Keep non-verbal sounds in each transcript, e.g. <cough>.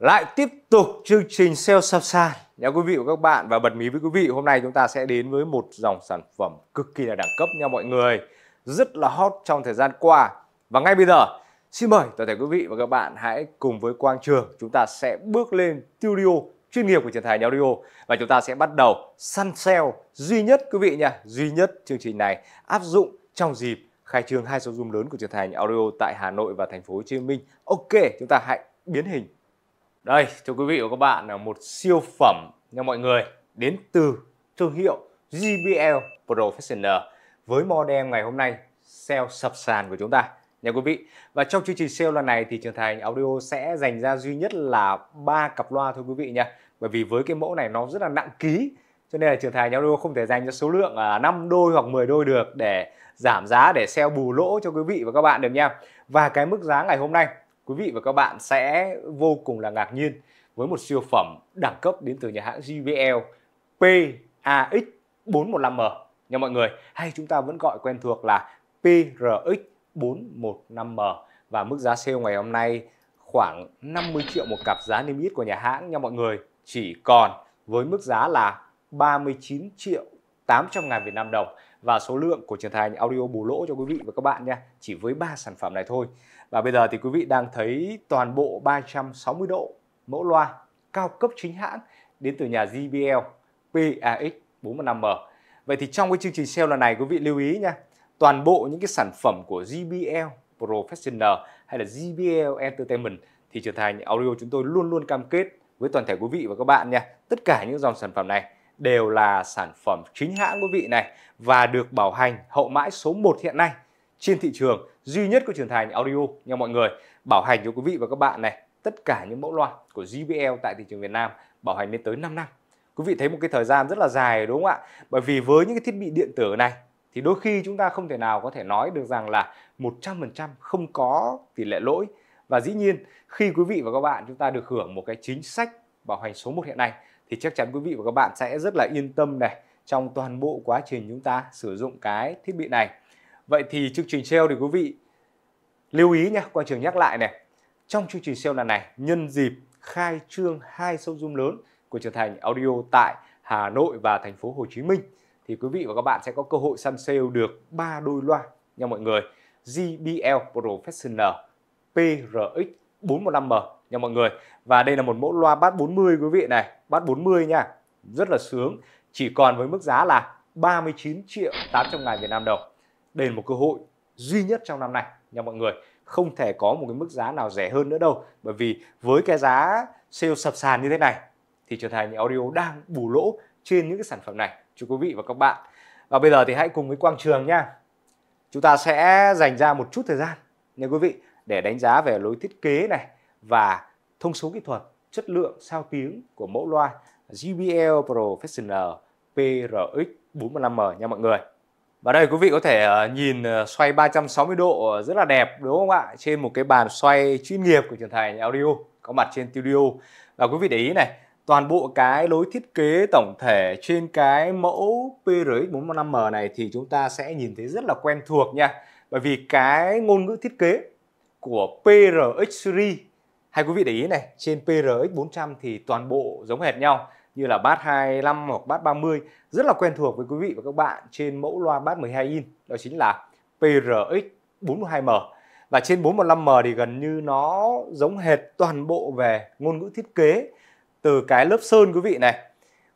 lại tiếp tục chương trình sale sắp sàn nhá quý vị và các bạn và bật mí với quý vị hôm nay chúng ta sẽ đến với một dòng sản phẩm cực kỳ là đẳng cấp nha mọi người rất là hot trong thời gian qua và ngay bây giờ xin mời toàn thể quý vị và các bạn hãy cùng với Quang Trường chúng ta sẽ bước lên studio chuyên nghiệp của Trần thành Audio và chúng ta sẽ bắt đầu săn sale duy nhất quý vị nha duy nhất chương trình này áp dụng trong dịp khai trương hai showroom lớn của Trần Thành Audio tại Hà Nội và thành phố Hồ Chí Minh. Ok, chúng ta hãy biến hình đây, thưa quý vị và các bạn là một siêu phẩm nha mọi người đến từ thương hiệu JBL Professional với model ngày hôm nay sale sập sàn của chúng ta nha quý vị. Và trong chương trình sale lần này thì Trường Thành Audio sẽ dành ra duy nhất là ba cặp loa thôi quý vị nha. Bởi vì với cái mẫu này nó rất là nặng ký cho nên là Trường Thành Audio không thể dành cho số lượng à, 5 đôi hoặc 10 đôi được để giảm giá để sale bù lỗ cho quý vị và các bạn được nha. Và cái mức giá ngày hôm nay quý vị và các bạn sẽ vô cùng là ngạc nhiên với một siêu phẩm đẳng cấp đến từ nhà hãng JBL PAX 415M nha mọi người hay chúng ta vẫn gọi quen thuộc là PRX 415M và mức giá sale ngày hôm nay khoảng 50 triệu một cặp giá niêm yết của nhà hãng nha mọi người chỉ còn với mức giá là 39 triệu 800 ngàn Việt Nam đồng và số lượng của Trần Thành audio bù lỗ cho quý vị và các bạn nha, chỉ với ba sản phẩm này thôi. Và bây giờ thì quý vị đang thấy toàn bộ 360 độ mẫu loa cao cấp chính hãng đến từ nhà JBL PAX 415M. Vậy thì trong cái chương trình sale lần này quý vị lưu ý nha, toàn bộ những cái sản phẩm của JBL Professional hay là JBL Entertainment thì Trần Thành audio chúng tôi luôn luôn cam kết với toàn thể quý vị và các bạn nha, tất cả những dòng sản phẩm này đều là sản phẩm chính hãng quý vị này và được bảo hành hậu mãi số 1 hiện nay trên thị trường duy nhất của trường thành audio nha mọi người bảo hành cho quý vị và các bạn này tất cả những mẫu loa của JBL tại thị trường Việt Nam bảo hành lên tới 5 năm quý vị thấy một cái thời gian rất là dài đúng không ạ bởi vì với những cái thiết bị điện tử này thì đôi khi chúng ta không thể nào có thể nói được rằng là 100% không có tỷ lệ lỗi và dĩ nhiên khi quý vị và các bạn chúng ta được hưởng một cái chính sách bảo hành số 1 hiện nay thì chắc chắn quý vị và các bạn sẽ rất là yên tâm này trong toàn bộ quá trình chúng ta sử dụng cái thiết bị này. Vậy thì chương trình sale thì quý vị lưu ý nhé Quang Trường nhắc lại này. Trong chương trình sale lần này, nhân dịp khai trương hai showroom lớn của Trường Thành Audio tại Hà Nội và thành phố Hồ Chí Minh thì quý vị và các bạn sẽ có cơ hội săn sale được ba đôi loa nha mọi người. JBL Professional PRX 415M nha mọi người và đây là một mẫu loa bass 40 quý vị này bass 40 nha rất là sướng chỉ còn với mức giá là 39 triệu 800 ngàn Việt Nam đồng đây là một cơ hội duy nhất trong năm nay nha mọi người không thể có một cái mức giá nào rẻ hơn nữa đâu bởi vì với cái giá sale sập sàn như thế này thì trở thành audio đang bù lỗ trên những cái sản phẩm này cho quý vị và các bạn và bây giờ thì hãy cùng với Quang Trường nha chúng ta sẽ dành ra một chút thời gian nha quý vị để đánh giá về lối thiết kế này và thông số kỹ thuật, chất lượng sao tiếng của mẫu loa JBL Professional PRX 45M nha mọi người. Và đây quý vị có thể ờ, nhìn ờ, xoay 360 độ ờ, rất là đẹp đúng không ạ? Trên một cái bàn xoay chuyên nghiệp của trường thầy audio có mặt trên studio. Và quý vị để ý này, toàn bộ cái lối thiết kế tổng thể trên cái mẫu PRX 415M này thì chúng ta sẽ nhìn thấy rất là quen thuộc nha. Bởi vì cái ngôn ngữ thiết kế của PRX series hai quý vị để ý này, trên PRX400 thì toàn bộ giống hệt nhau như là bát 25 hoặc bát 30 rất là quen thuộc với quý vị và các bạn trên mẫu loa bát 12 in đó chính là PRX 42M và trên 415M thì gần như nó giống hệt toàn bộ về ngôn ngữ thiết kế từ cái lớp sơn quý vị này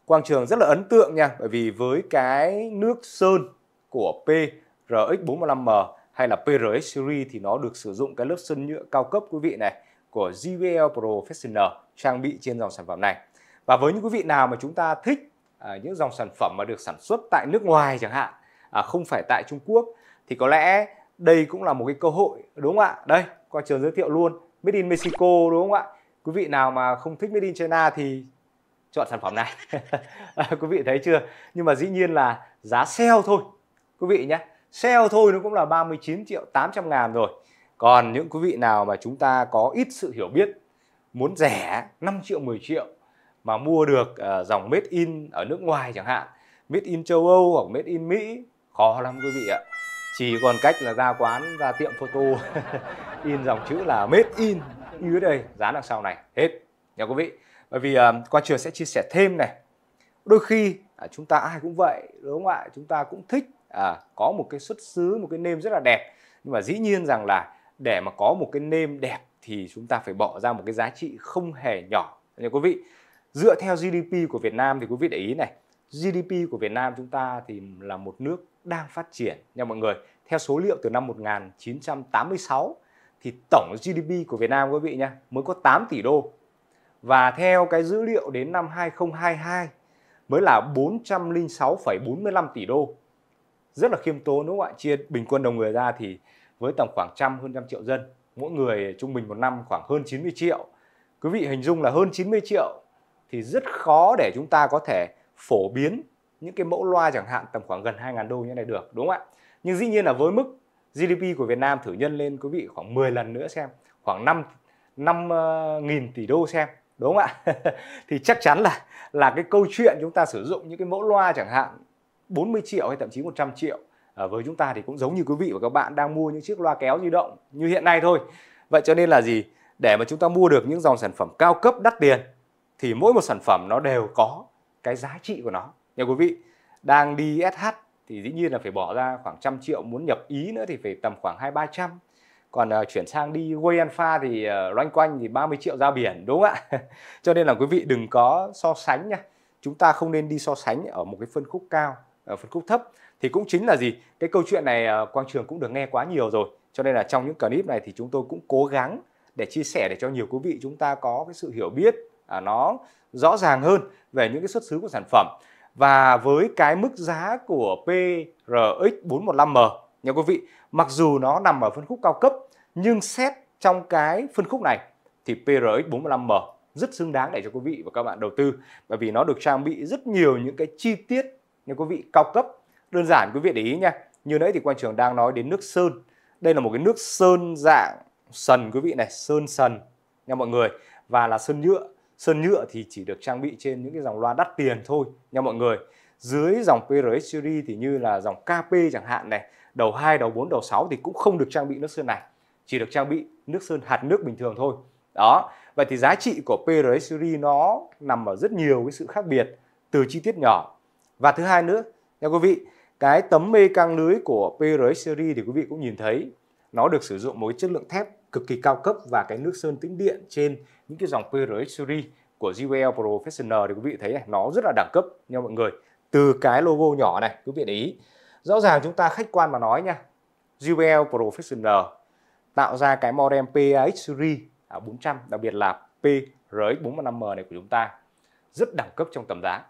quang trường rất là ấn tượng nha bởi vì với cái nước sơn của PRX 45M hay là PRX series thì nó được sử dụng cái lớp sơn nhựa cao cấp quý vị này của JBL Professional trang bị trên dòng sản phẩm này. Và với những quý vị nào mà chúng ta thích à, những dòng sản phẩm mà được sản xuất tại nước ngoài chẳng hạn, à, không phải tại Trung Quốc thì có lẽ đây cũng là một cái cơ hội đúng không ạ? Đây, qua trường giới thiệu luôn Made in Mexico đúng không ạ? Quý vị nào mà không thích Made in China thì chọn sản phẩm này. <laughs> quý vị thấy chưa? Nhưng mà dĩ nhiên là giá sale thôi. Quý vị nhé, sale thôi nó cũng là 39 triệu 800 ngàn rồi còn những quý vị nào mà chúng ta có ít sự hiểu biết muốn rẻ 5 triệu 10 triệu mà mua được uh, dòng made in ở nước ngoài chẳng hạn made in châu Âu hoặc made in Mỹ khó lắm quý vị ạ chỉ còn cách là ra quán ra tiệm photo <laughs> in dòng chữ là made in như đây giá đằng sau này hết nha quý vị bởi vì uh, ờ, quan trường sẽ chia sẻ thêm này đôi khi à, chúng ta ai cũng vậy đúng không ạ chúng ta cũng thích à, có một cái xuất xứ một cái nêm rất là đẹp nhưng mà dĩ nhiên rằng là để mà có một cái nêm đẹp thì chúng ta phải bỏ ra một cái giá trị không hề nhỏ nha quý vị dựa theo GDP của Việt Nam thì quý vị để ý này GDP của Việt Nam chúng ta thì là một nước đang phát triển nha mọi người theo số liệu từ năm 1986 thì tổng GDP của Việt Nam quý vị nha mới có 8 tỷ đô và theo cái dữ liệu đến năm 2022 mới là 406,45 tỷ đô rất là khiêm tốn đúng không ạ chia bình quân đầu người ra thì với tầm khoảng trăm hơn trăm triệu dân mỗi người trung bình một năm khoảng hơn 90 triệu quý vị hình dung là hơn 90 triệu thì rất khó để chúng ta có thể phổ biến những cái mẫu loa chẳng hạn tầm khoảng gần 2.000 đô như này được đúng không ạ nhưng dĩ nhiên là với mức GDP của Việt Nam thử nhân lên quý vị khoảng 10 lần nữa xem khoảng 5 5 ờ, nghìn tỷ đô xem đúng không ạ <laughs> thì chắc chắn là là cái câu chuyện chúng ta sử dụng những cái mẫu loa chẳng hạn 40 triệu hay thậm chí 100 triệu à, với chúng ta thì cũng giống như quý vị và các bạn đang mua những chiếc loa kéo di động như hiện nay thôi vậy cho nên là gì để mà chúng ta mua được những dòng sản phẩm cao cấp đắt tiền thì mỗi một sản phẩm nó đều có cái giá trị của nó nha quý vị đang đi SH thì dĩ nhiên là phải bỏ ra khoảng trăm triệu muốn nhập ý nữa thì phải tầm khoảng hai ba trăm còn uh, chuyển sang đi Way Alpha thì uh, loanh quanh thì 30 triệu ra biển đúng không ạ <laughs> cho nên là quý vị đừng có so sánh nha chúng ta không nên đi so sánh ở một cái phân khúc cao ở phân khúc thấp thì cũng chính là gì cái câu chuyện này à, quang trường cũng được nghe quá nhiều rồi cho nên là trong những clip này thì chúng tôi cũng cố gắng để chia sẻ để cho nhiều quý vị chúng ta có cái sự hiểu biết à, nó rõ ràng hơn về những cái xuất xứ của sản phẩm và với cái mức giá của PRX415M nha quý vị mặc dù nó nằm ở phân khúc cao cấp nhưng xét trong cái phân khúc này thì prx 415 m rất xứng đáng để cho quý vị và các bạn đầu tư bởi vì nó được trang bị rất nhiều những cái chi tiết như quý vị cao cấp đơn giản quý vị để ý nha như nãy thì quang trường đang nói đến nước sơn đây là một cái nước sơn dạng sần quý vị này sơn sần nha mọi người và là sơn nhựa sơn nhựa thì chỉ được trang bị trên những cái dòng loa đắt tiền thôi nha mọi người dưới dòng PRS series thì như là dòng KP chẳng hạn này đầu 2, đầu 4, đầu 6 thì cũng không được trang bị nước sơn này chỉ được trang bị nước sơn hạt nước bình thường thôi đó vậy thì giá trị của PRS series nó nằm ở rất nhiều cái sự khác biệt từ chi tiết nhỏ và thứ hai nữa nha quý vị cái tấm mê căng lưới của PRS series thì quý vị cũng nhìn thấy nó được sử dụng một chất lượng thép cực kỳ cao cấp và cái nước sơn tĩnh điện trên những cái dòng PRS series của JBL Professional thì quý vị thấy này, nó rất là đẳng cấp nha mọi người. Từ cái logo nhỏ này, quý vị để ý. Rõ ràng chúng ta khách quan mà nói nha. JBL Professional tạo ra cái model PAX series 400, à, đặc biệt là PRX415M này của chúng ta rất đẳng cấp trong tầm giá.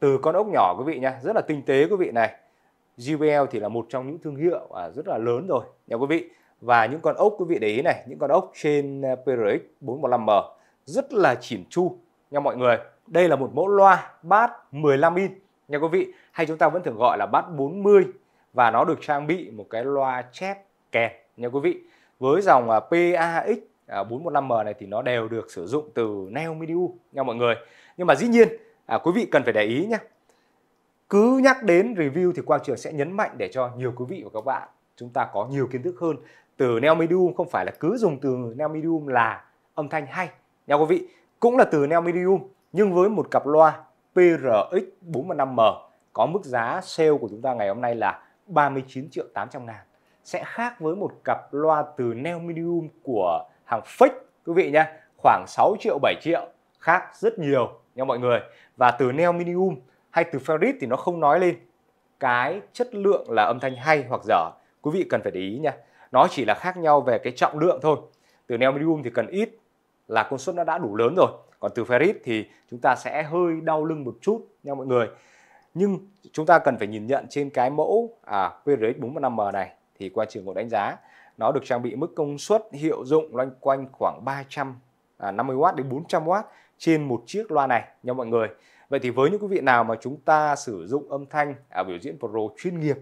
Từ con ốc nhỏ quý vị nha, rất là tinh tế quý vị này. JBL thì là một trong những thương hiệu à, rất là lớn rồi nha quý vị và những con ốc quý vị để ý này những con ốc trên à, PRX 415M rất là chỉn chu nha mọi người đây là một mẫu loa bass 15 in nha quý vị hay chúng ta vẫn thường gọi là bass 40 và nó được trang bị một cái loa chép kèm nha quý vị với dòng à, PAX 415M này thì nó đều được sử dụng từ Neo MIDI U nha mọi người nhưng mà dĩ nhiên à, quý vị cần phải để ý nhé cứ nhắc đến review thì Quang Trường sẽ nhấn mạnh để cho nhiều quý vị và các bạn chúng ta có nhiều kiến thức hơn từ neo medium không phải là cứ dùng từ neo medium là âm thanh hay nha quý vị cũng là từ neo medium nhưng với một cặp loa PRX 405M có mức giá sale của chúng ta ngày hôm nay là 39 triệu 800 ngàn sẽ khác với một cặp loa từ neo medium của hàng fake quý vị nhé khoảng 6 triệu 7 triệu khác rất nhiều nha mọi người và từ neo medium hay từ ferrit thì nó không nói lên cái chất lượng là âm thanh hay hoặc dở quý vị cần phải để ý nha nó chỉ là khác nhau về cái trọng lượng thôi từ neo medium thì cần ít là công suất nó đã đủ lớn rồi còn từ ferrit thì chúng ta sẽ hơi đau lưng một chút nha mọi người nhưng chúng ta cần phải nhìn nhận trên cái mẫu à, PRX 415M này thì qua trường hội đánh giá nó được trang bị mức công suất hiệu dụng loanh quanh khoảng 350W à, đến 400W trên một chiếc loa này nha mọi người Vậy thì với những quý vị nào mà chúng ta sử dụng âm thanh à, biểu diễn pro chuyên nghiệp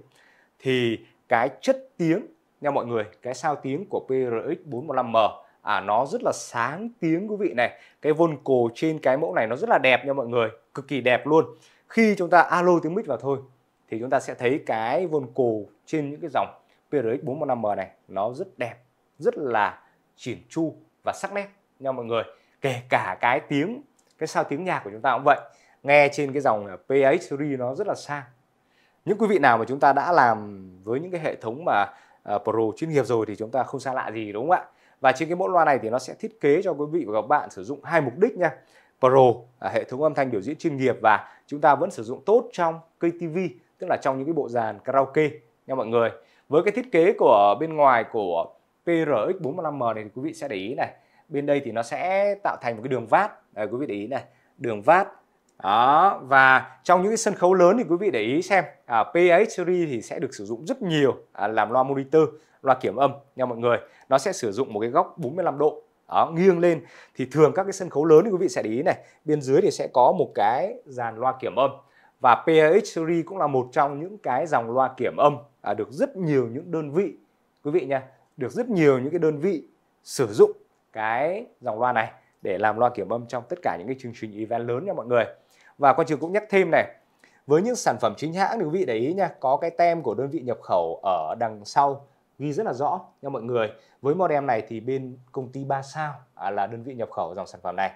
thì cái chất tiếng nha mọi người, cái sao tiếng của PRX 415M à nó rất là sáng tiếng quý vị này. Cái vocal trên cái mẫu này nó rất là đẹp nha mọi người, cực kỳ đẹp luôn. Khi chúng ta alo tiếng mic vào thôi thì chúng ta sẽ thấy cái vocal trên những cái dòng PRX 415M này nó rất đẹp, rất là chỉn chu và sắc nét nha mọi người. Kể cả cái tiếng, cái sao tiếng nhạc của chúng ta cũng vậy nghe trên cái dòng px 3 nó rất là sang những quý vị nào mà chúng ta đã làm với những cái hệ thống mà uh, Pro chuyên nghiệp rồi thì chúng ta không xa lạ gì đúng không ạ và trên cái mẫu loa này thì nó sẽ thiết kế cho quý vị và các bạn sử dụng hai mục đích nha Pro à, hệ thống âm thanh biểu diễn chuyên nghiệp và chúng ta vẫn sử dụng tốt trong cây KTV tức là trong những cái bộ dàn karaoke nha mọi người với cái thiết kế của bên ngoài của PRX45M này thì quý vị sẽ để ý này bên đây thì nó sẽ tạo thành một cái đường vát à, quý vị để ý này đường vát đó và trong những cái sân khấu lớn thì quý vị để ý xem à, PHD thì sẽ được sử dụng rất nhiều à, làm loa monitor loa kiểm âm nha mọi người nó sẽ sử dụng một cái góc 45 độ đó, nghiêng lên thì thường các cái sân khấu lớn thì quý vị sẽ để ý này bên dưới thì sẽ có một cái dàn loa kiểm âm và PH series cũng là một trong những cái dòng loa kiểm âm à, được rất nhiều những đơn vị quý vị nha được rất nhiều những cái đơn vị sử dụng cái dòng loa này để làm loa kiểm âm trong tất cả những cái chương trình event lớn nha mọi người và quan trường cũng nhắc thêm này với những sản phẩm chính hãng thì quý vị để ý nha có cái tem của đơn vị nhập khẩu ở đằng sau ghi rất là rõ nha mọi người với model này thì bên công ty ba sao à, là đơn vị nhập khẩu dòng sản phẩm này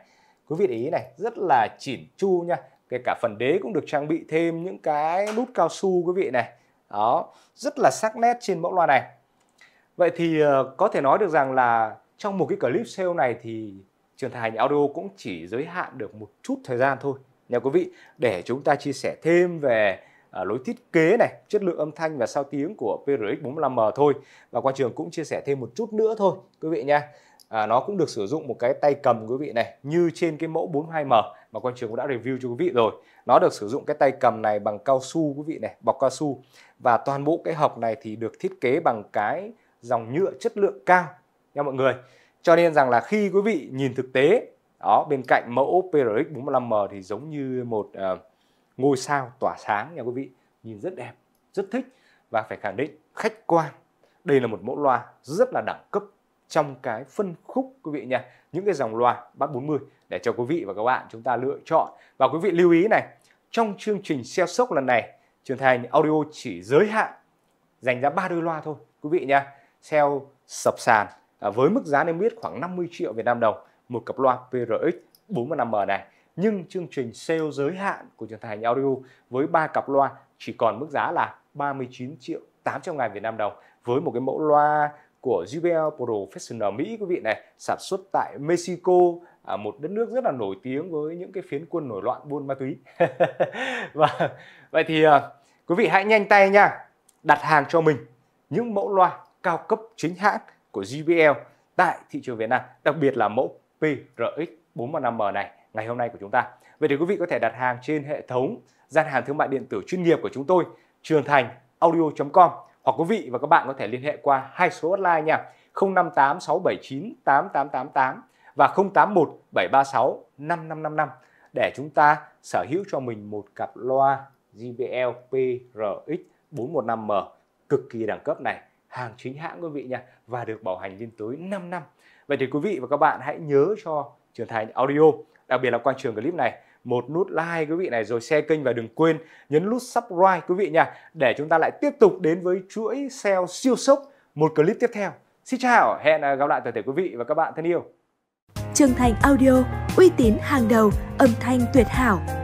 quý vị để ý này rất là chỉn chu nha kể cả phần đế cũng được trang bị thêm những cái nút cao su quý vị này đó rất là sắc nét trên mẫu loa này vậy thì ờ, có thể nói được rằng là trong một cái clip sale này thì trường thành audio cũng chỉ giới hạn được một chút thời gian thôi nha quý vị để chúng ta chia sẻ thêm về à, lối thiết kế này, chất lượng âm thanh và sao tiếng của PRX 45M thôi. Và qua trường cũng chia sẻ thêm một chút nữa thôi quý vị nha. À, nó cũng được sử dụng một cái tay cầm quý vị này như trên cái mẫu 42M mà quan trường cũng đã review cho quý vị rồi. Nó được sử dụng cái tay cầm này bằng cao su quý vị này, bọc cao su và toàn bộ cái hộc này thì được thiết kế bằng cái dòng nhựa chất lượng cao nha mọi người. Cho nên rằng là khi quý vị nhìn thực tế đó bên cạnh mẫu PRX 45M thì giống như một uh, ngôi sao tỏa sáng nha quý vị nhìn rất đẹp rất thích và phải khẳng định khách quan đây là một mẫu loa rất là đẳng cấp trong cái phân khúc quý vị nha những cái dòng loa bát 40 để cho quý vị và các bạn chúng ta lựa chọn và quý vị lưu ý này trong chương trình xeo sốc lần này truyền thành audio chỉ giới hạn dành ra ba đôi loa thôi quý vị nha xeo sập sàn à, với mức giá niêm yết khoảng 50 triệu Việt Nam đồng một cặp loa PRX 45M này nhưng chương trình sale giới hạn của truyền thành audio với ba cặp loa chỉ còn mức giá là 39 triệu 800 ngàn Việt Nam đồng với một cái mẫu loa của JBL Professional Mỹ quý vị này sản xuất tại Mexico à, một đất nước rất là nổi tiếng với những cái phiến quân nổi loạn buôn ma túy <laughs> và vậy thì à, quý vị hãy nhanh tay nha đặt hàng cho mình những mẫu loa cao cấp chính hãng của JBL tại thị trường Việt Nam đặc biệt là mẫu PRX415M này ngày hôm nay của chúng ta. Vậy thì quý vị có thể đặt hàng trên hệ thống gian hàng thương mại điện tử chuyên nghiệp của chúng tôi trường thành audio.com hoặc quý vị và các bạn có thể liên hệ qua hai số hotline nha 058 679 8888 và 081 736 5555 để chúng ta sở hữu cho mình một cặp loa JBL PRX 415M cực kỳ đẳng cấp này hàng chính hãng quý vị nha và được bảo hành lên tới 5 năm. Vậy thì quý vị và các bạn hãy nhớ cho Trường Thành Audio, đặc biệt là quan trường clip này một nút like quý vị này rồi share kênh và đừng quên nhấn nút subscribe quý vị nha để chúng ta lại tiếp tục đến với chuỗi sale siêu sốc một clip tiếp theo. Xin chào, hẹn gặp lại toàn thể quý vị và các bạn thân yêu. Trường Thành Audio, uy tín hàng đầu, âm thanh tuyệt hảo.